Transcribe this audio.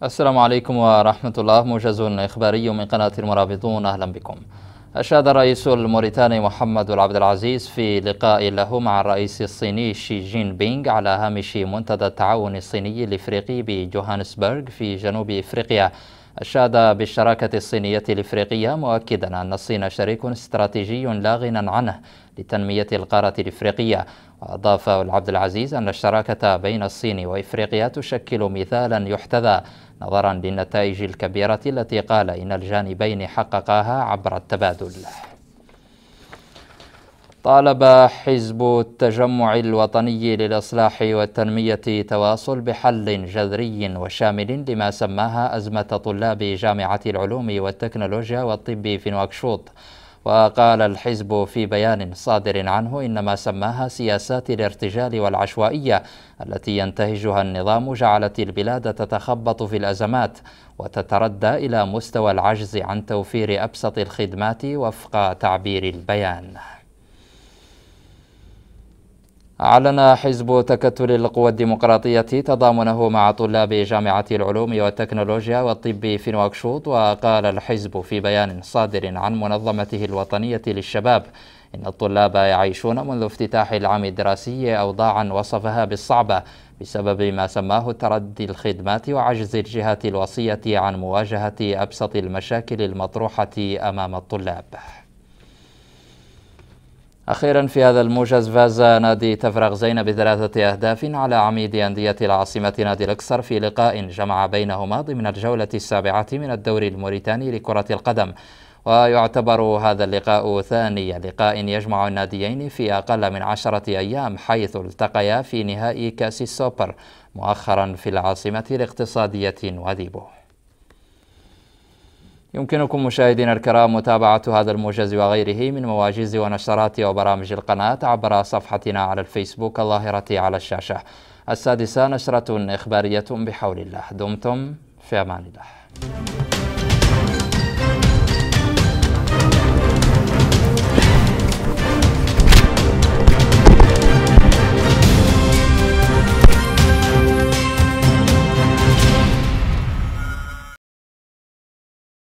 السلام عليكم ورحمة الله موجز إخباري من قناة المرابطون أهلا بكم أشاد الرئيس الموريتاني محمد عبد العزيز في لقاء له مع الرئيس الصيني شي جين بينغ على هامش منتدى التعاون الصيني الإفريقي بجوهانسبرغ في جنوب إفريقيا أشاد بالشراكة الصينية الإفريقية مؤكدا أن الصين شريك استراتيجي لا غنى عنه لتنمية القارة الإفريقية وأضاف العبد العزيز أن الشراكة بين الصين وإفريقيا تشكل مثالا يحتذى نظرا للنتائج الكبيرة التي قال إن الجانبين حققاها عبر التبادل طالب حزب التجمع الوطني للإصلاح والتنمية تواصل بحل جذري وشامل لما سماها أزمة طلاب جامعة العلوم والتكنولوجيا والطب في نواكشوط وقال الحزب في بيان صادر عنه إنما سماها سياسات الارتجال والعشوائية التي ينتهجها النظام جعلت البلاد تتخبط في الأزمات وتتردى إلى مستوى العجز عن توفير أبسط الخدمات وفق تعبير البيان أعلن حزب تكتل القوى الديمقراطية تضامنه مع طلاب جامعة العلوم والتكنولوجيا والطب في نواكشوط وقال الحزب في بيان صادر عن منظمته الوطنية للشباب إن الطلاب يعيشون منذ افتتاح العام الدراسي أوضاعا وصفها بالصعبة بسبب ما سماه تردي الخدمات وعجز الجهات الوصية عن مواجهة أبسط المشاكل المطروحة أمام الطلاب أخيرا في هذا الموجز فاز نادي تفرغ زين بثلاثة أهداف على عميد أندية العاصمة نادي الأكسر في لقاء جمع بينهما ضمن الجولة السابعة من الدوري الموريتاني لكرة القدم ويعتبر هذا اللقاء ثاني لقاء يجمع الناديين في أقل من عشرة أيام حيث التقيا في نهائي كأس السوبر مؤخرا في العاصمة الاقتصادية وذيبو يمكنكم مشاهدينا الكرام متابعة هذا الموجز وغيره من مواجيز ونشرات وبرامج القناة عبر صفحتنا على الفيسبوك الظاهرة على الشاشة السادسة نشرة إخبارية بحول الله دمتم في أمان الله